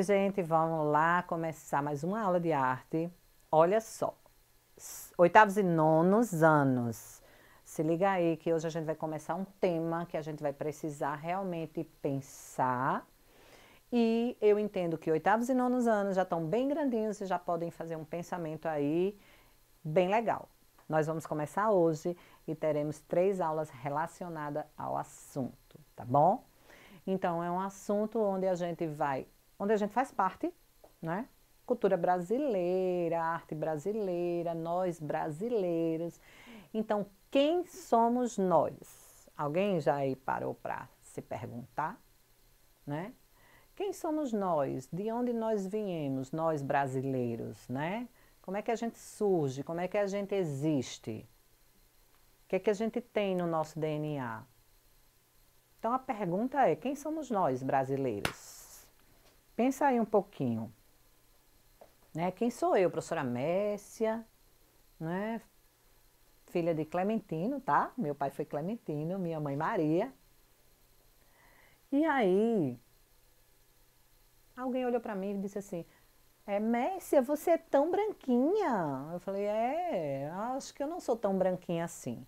Oi, gente, vamos lá começar mais uma aula de arte. Olha só, oitavos e nonos anos. Se liga aí que hoje a gente vai começar um tema que a gente vai precisar realmente pensar. E eu entendo que oitavos e nonos anos já estão bem grandinhos e já podem fazer um pensamento aí bem legal. Nós vamos começar hoje e teremos três aulas relacionadas ao assunto, tá bom? Então, é um assunto onde a gente vai onde a gente faz parte, né? Cultura brasileira, arte brasileira, nós brasileiros. Então, quem somos nós? Alguém já aí parou para se perguntar, né? Quem somos nós? De onde nós viemos, nós brasileiros, né? Como é que a gente surge? Como é que a gente existe? O que é que a gente tem no nosso DNA? Então a pergunta é: quem somos nós brasileiros? Pensa aí um pouquinho. Né? Quem sou eu, professora Messia, né? filha de Clementino, tá? Meu pai foi Clementino, minha mãe Maria. E aí, alguém olhou para mim e disse assim: É, Messia, você é tão branquinha. Eu falei: É, acho que eu não sou tão branquinha assim,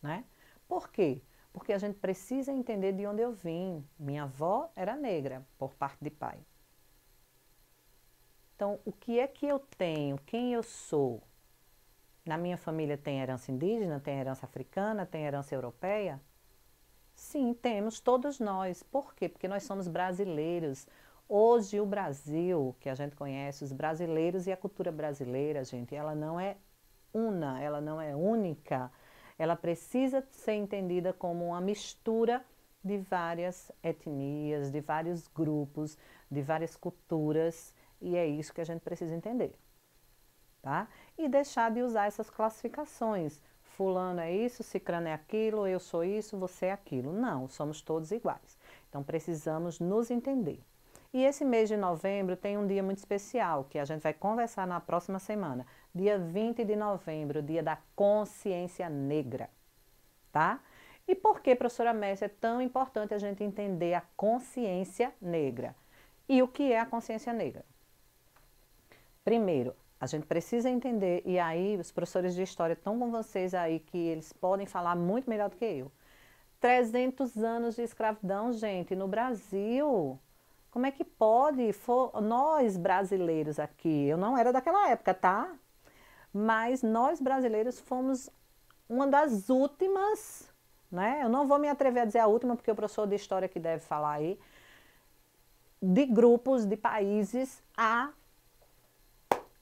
né? Por quê? Porque a gente precisa entender de onde eu vim. Minha avó era negra, por parte de pai. Então, o que é que eu tenho? Quem eu sou? Na minha família tem herança indígena, tem herança africana, tem herança europeia? Sim, temos todos nós. Por quê? Porque nós somos brasileiros. Hoje o Brasil, que a gente conhece, os brasileiros e a cultura brasileira, gente, ela não é una, ela não é única. Ela precisa ser entendida como uma mistura de várias etnias, de vários grupos, de várias culturas e é isso que a gente precisa entender. Tá? E deixar de usar essas classificações. Fulano é isso, Cicrano é aquilo, eu sou isso, você é aquilo. Não, somos todos iguais. Então precisamos nos entender. E esse mês de novembro tem um dia muito especial que a gente vai conversar na próxima semana, dia 20 de novembro, dia da consciência negra, tá? E por que, professora Messi, é tão importante a gente entender a consciência negra? E o que é a consciência negra? primeiro, a gente precisa entender, e aí os professores de história estão com vocês aí, que eles podem falar muito melhor do que eu. 300 anos de escravidão, gente, no Brasil. Como é que pode? For, nós brasileiros aqui, eu não era daquela época, tá? Mas nós brasileiros fomos uma das últimas, né? Eu não vou me atrever a dizer a última, porque o professor de história que deve falar aí, de grupos, de países a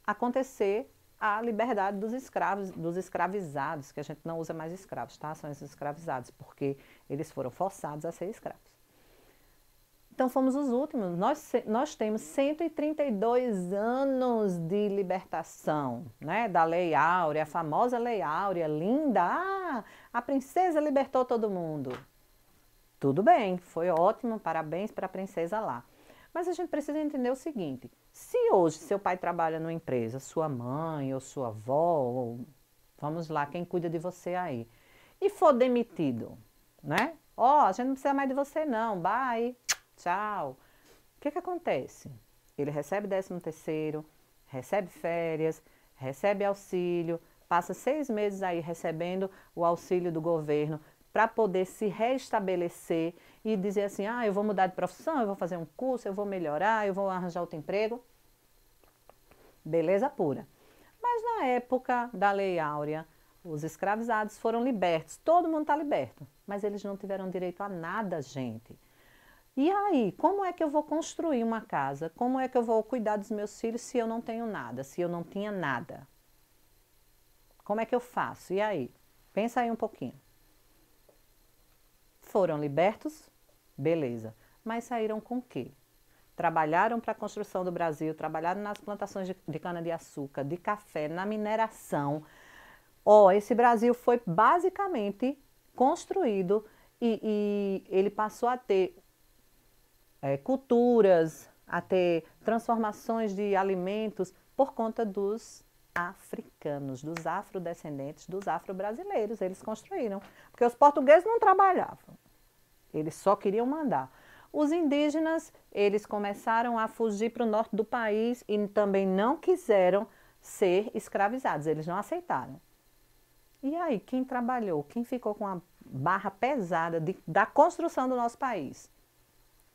acontecer a liberdade dos escravos, dos escravizados, que a gente não usa mais escravos, tá? São esses escravizados, porque eles foram forçados a ser escravos. Então fomos os últimos. Nós, nós temos 132 anos de libertação, né? Da Lei Áurea, a famosa Lei Áurea, linda. Ah, a princesa libertou todo mundo. Tudo bem, foi ótimo, parabéns para a princesa lá. Mas a gente precisa entender o seguinte: se hoje seu pai trabalha numa empresa, sua mãe ou sua avó, ou vamos lá, quem cuida de você aí, e for demitido, né? Ó, oh, a gente não precisa mais de você não, bye, tchau. O que, que acontece? Ele recebe 13 terceiro, recebe férias, recebe auxílio, passa seis meses aí recebendo o auxílio do governo, para poder se restabelecer e dizer assim: ah, eu vou mudar de profissão, eu vou fazer um curso, eu vou melhorar, eu vou arranjar outro emprego. Beleza pura. Mas na época da Lei Áurea, os escravizados foram libertos, todo mundo está liberto, mas eles não tiveram direito a nada, gente. E aí, como é que eu vou construir uma casa? Como é que eu vou cuidar dos meus filhos se eu não tenho nada, se eu não tinha nada? Como é que eu faço? E aí? Pensa aí um pouquinho. Foram libertos? Beleza. Mas saíram com o quê? Trabalharam para a construção do Brasil, trabalharam nas plantações de, de cana-de-açúcar, de café, na mineração. Ó, oh, esse Brasil foi basicamente construído e, e ele passou a ter é, culturas, a ter transformações de alimentos por conta dos africanos, dos afrodescendentes, dos afro-brasileiros. Eles construíram, porque os portugueses não trabalhavam. Eles só queriam mandar. Os indígenas, eles começaram a fugir para o norte do país e também não quiseram ser escravizados, eles não aceitaram. E aí, quem trabalhou, quem ficou com a barra pesada de, da construção do nosso país?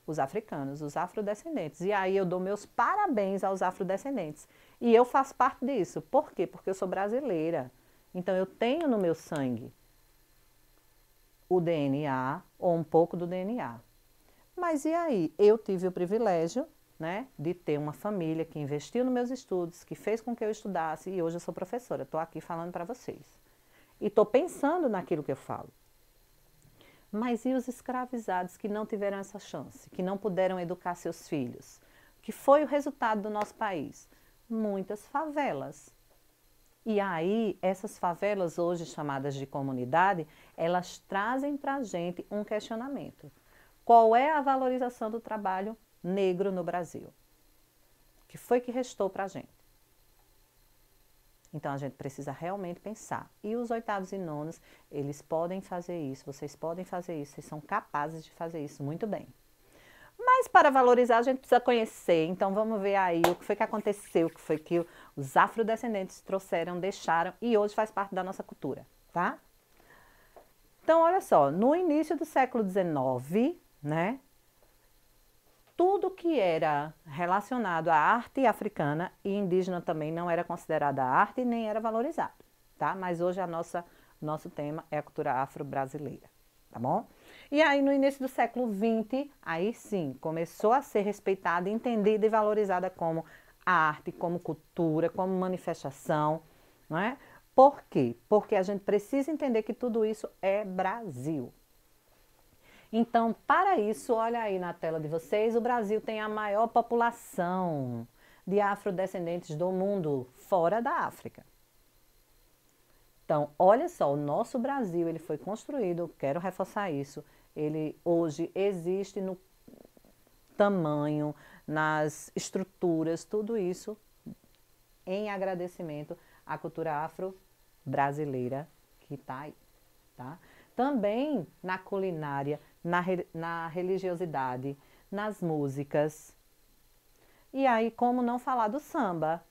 Os africanos, os afrodescendentes. E aí eu dou meus parabéns aos afrodescendentes. E eu faço parte disso. Por quê? Porque eu sou brasileira. Então eu tenho no meu sangue o DNA ou um pouco do DNA. Mas e aí? Eu tive o privilégio né, de ter uma família que investiu nos meus estudos, que fez com que eu estudasse e hoje eu sou professora. Estou aqui falando para vocês. E estou pensando naquilo que eu falo. Mas e os escravizados que não tiveram essa chance, que não puderam educar seus filhos? Que foi o resultado do nosso país? Muitas favelas. E aí, essas favelas hoje chamadas de comunidade, elas trazem para a gente um questionamento. Qual é a valorização do trabalho negro no Brasil? O que foi que restou para a gente? Então, a gente precisa realmente pensar. E os oitavos e nonos, eles podem fazer isso, vocês podem fazer isso, vocês são capazes de fazer isso muito bem. Mas para valorizar, a gente precisa conhecer. Então vamos ver aí o que foi que aconteceu, o que foi que os afrodescendentes trouxeram, deixaram e hoje faz parte da nossa cultura, tá? Então, olha só, no início do século XIX, né, tudo que era relacionado à arte africana e indígena também não era considerada arte nem era valorizado, tá? Mas hoje a nossa nosso tema é a cultura afro-brasileira, tá bom? E aí, no início do século XX, aí sim, começou a ser respeitada, entendida e valorizada como arte, como cultura, como manifestação, não é? Por quê? Porque a gente precisa entender que tudo isso é Brasil. Então, para isso, olha aí na tela de vocês, o Brasil tem a maior população de afrodescendentes do mundo fora da África. Então, olha só, o nosso Brasil, ele foi construído, quero reforçar isso, ele hoje existe no tamanho, nas estruturas, tudo isso em agradecimento à cultura afro-brasileira que está aí. Tá? Também na culinária, na, re na religiosidade, nas músicas. E aí, como não falar do samba,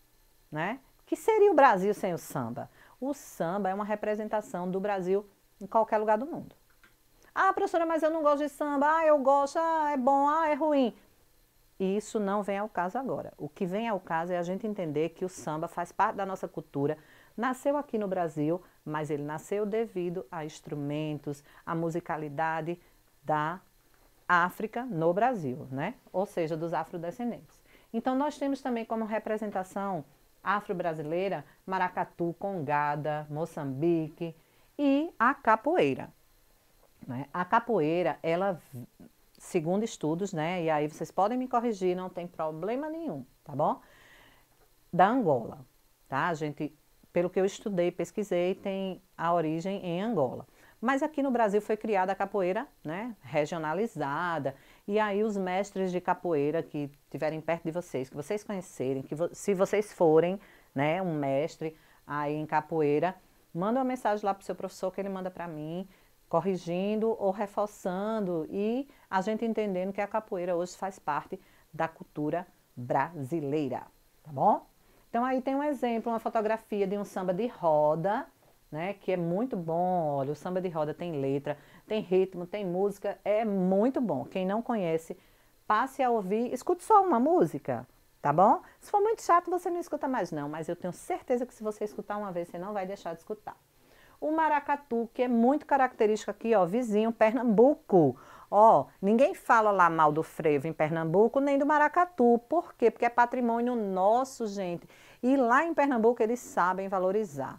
né? Que seria o Brasil sem o samba? O samba é uma representação do Brasil em qualquer lugar do mundo. Ah, professora, mas eu não gosto de samba. Ah, eu gosto. Ah, é bom. Ah, é ruim. E isso não vem ao caso agora. O que vem ao caso é a gente entender que o samba faz parte da nossa cultura, nasceu aqui no Brasil, mas ele nasceu devido a instrumentos, a musicalidade da África no Brasil, né? Ou seja, dos afrodescendentes. Então nós temos também como representação afro-brasileira maracatu, congada, moçambique e a capoeira. Né? A capoeira, ela, segundo estudos, né? E aí vocês podem me corrigir, não tem problema nenhum, tá bom? Da Angola, tá? A gente, pelo que eu estudei, pesquisei, tem a origem em Angola. Mas aqui no Brasil foi criada a capoeira né, regionalizada. E aí os mestres de capoeira que tiverem perto de vocês, que vocês conhecerem, que vo se vocês forem né, um mestre aí em capoeira, manda uma mensagem lá para o seu professor que ele manda para mim corrigindo ou reforçando e a gente entendendo que a capoeira hoje faz parte da cultura brasileira, tá bom? Então aí tem um exemplo, uma fotografia de um samba de roda, né, que é muito bom. Olha, o samba de roda tem letra, tem ritmo, tem música, é muito bom. Quem não conhece, passe a ouvir, escute só uma música, tá bom? Se for muito chato, você não escuta mais não, mas eu tenho certeza que se você escutar uma vez, você não vai deixar de escutar o maracatu, que é muito característico aqui, ó, vizinho, Pernambuco. Ó, ninguém fala lá mal do frevo em Pernambuco, nem do maracatu. Por quê? Porque é patrimônio nosso, gente. E lá em Pernambuco eles sabem valorizar,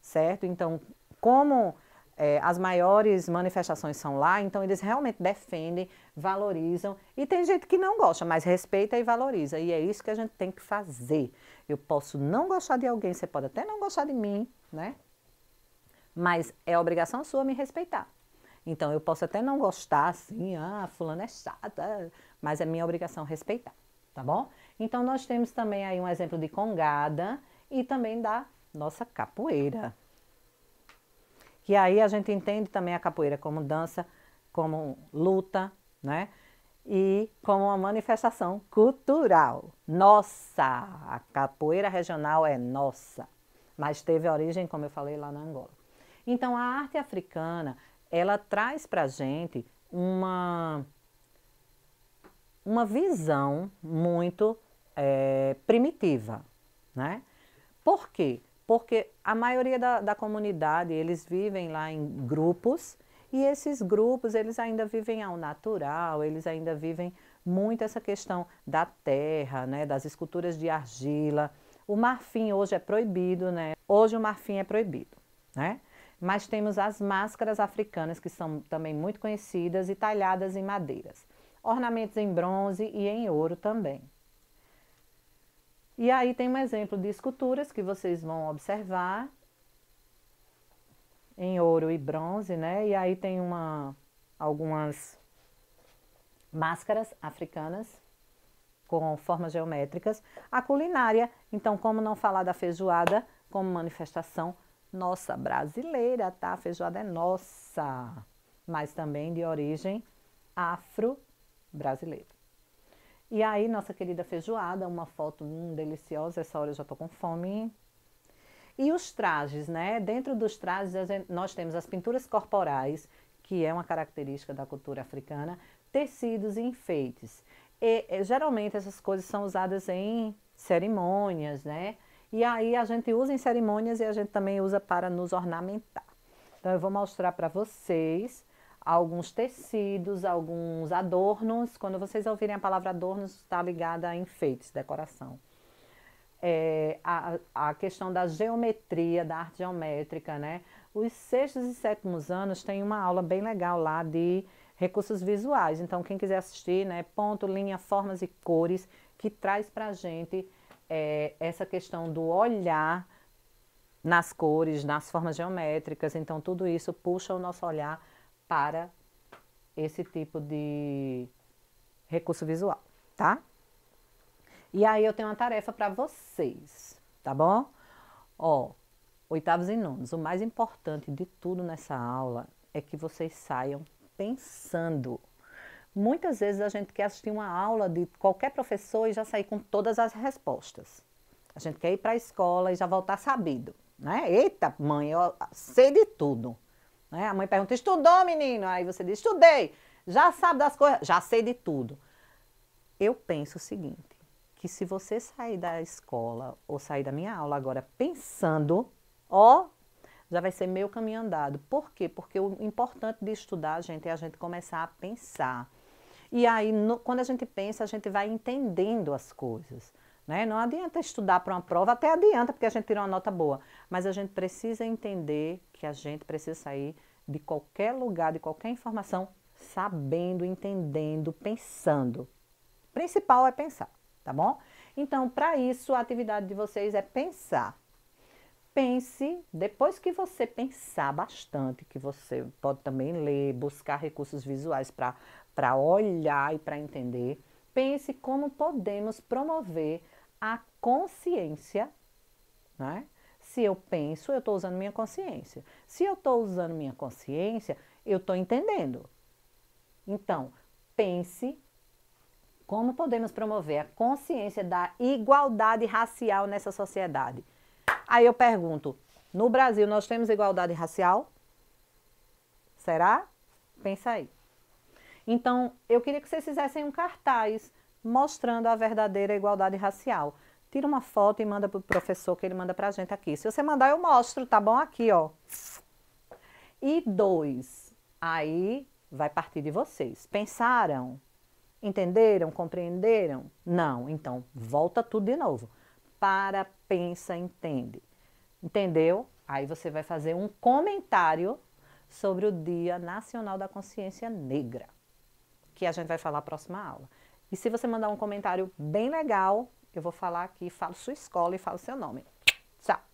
certo? Então, como é, as maiores manifestações são lá, então eles realmente defendem, valorizam. E tem gente que não gosta, mas respeita e valoriza. E é isso que a gente tem que fazer. Eu posso não gostar de alguém, você pode até não gostar de mim, né? mas é obrigação sua me respeitar. Então eu posso até não gostar assim, ah, fulano é chata, mas é minha obrigação respeitar, tá bom? Então nós temos também aí um exemplo de congada e também da nossa capoeira. Que aí a gente entende também a capoeira como dança, como luta, né? E como uma manifestação cultural. Nossa, a capoeira regional é nossa, mas teve origem, como eu falei lá na Angola. Então, a arte africana, ela traz para a gente uma, uma visão muito é, primitiva, né? Por quê? Porque a maioria da, da comunidade, eles vivem lá em grupos e esses grupos, eles ainda vivem ao natural, eles ainda vivem muito essa questão da terra, né, das esculturas de argila. O marfim hoje é proibido, né? Hoje o marfim é proibido, né? Mas temos as máscaras africanas, que são também muito conhecidas e talhadas em madeiras. Ornamentos em bronze e em ouro também. E aí tem um exemplo de esculturas que vocês vão observar em ouro e bronze, né? E aí tem uma algumas máscaras africanas com formas geométricas, a culinária, então como não falar da feijoada como manifestação nossa brasileira, tá? A feijoada é nossa, mas também de origem afro-brasileira. E aí, nossa querida feijoada, uma foto hum, deliciosa, essa hora eu já tô com fome. E os trajes, né? Dentro dos trajes, nós temos as pinturas corporais, que é uma característica da cultura africana, tecidos e enfeites. E, eh, geralmente essas coisas são usadas em cerimônias, né? E aí a gente usa em cerimônias e a gente também usa para nos ornamentar. Então eu vou mostrar para vocês alguns tecidos, alguns adornos. Quando vocês ouvirem a palavra adornos, está ligada a enfeites, decoração. É, a, a questão da geometria, da arte geométrica, né? Os sextos e sétimos anos tem uma aula bem legal lá de recursos visuais. Então, quem quiser assistir, né? Ponto, linha, formas e cores, que traz para a gente é, essa questão do olhar nas cores, nas formas geométricas. Então, tudo isso puxa o nosso olhar para esse tipo de recurso visual, tá? E aí eu tenho uma tarefa para vocês, tá bom? Ó, oitavos e nonos. O mais importante de tudo nessa aula é que vocês saiam pensando. Muitas vezes a gente quer assistir uma aula de qualquer professor e já sair com todas as respostas. A gente quer ir para a escola e já voltar sabido, né? Eita, mãe, eu sei de tudo. Né? A mãe pergunta, estudou, menino? Aí você diz, estudei. Já sabe das coisas? Já sei de tudo. Eu penso o seguinte, que se você sair da escola ou sair da minha aula agora pensando, ó, já vai ser meio caminho andado. Por quê? Porque o importante de estudar, gente, é a gente começar a pensar e aí, no, quando a gente pensa, a gente vai entendendo as coisas. Né? Não adianta estudar para uma prova, até adianta, porque a gente tirou uma nota boa. Mas a gente precisa entender que a gente precisa sair de qualquer lugar, de qualquer informação, sabendo, entendendo, pensando. O principal é pensar, tá bom? Então, para isso, a atividade de vocês é pensar. Pense, depois que você pensar bastante, que você pode também ler, buscar recursos visuais para para olhar e para entender, pense como podemos promover a consciência. Né? Se eu penso, eu estou usando minha consciência. Se eu estou usando minha consciência, eu estou entendendo. Então, pense como podemos promover a consciência da igualdade racial nessa sociedade. Aí eu pergunto: no Brasil nós temos igualdade racial? Será? Pensa aí. Então, eu queria que vocês fizessem um cartaz mostrando a verdadeira igualdade racial. Tira uma foto e manda para o professor que ele manda para a gente aqui. Se você mandar, eu mostro, tá bom? Aqui, ó. E dois. Aí vai partir de vocês. Pensaram? Entenderam? Compreenderam? Não. Então, volta tudo de novo. Para, pensa, entende. Entendeu? Aí você vai fazer um comentário sobre o Dia Nacional da Consciência Negra que a gente vai falar na próxima aula. E se você mandar um comentário bem legal, eu vou falar aqui, falo sua escola e falo seu nome. Tchau!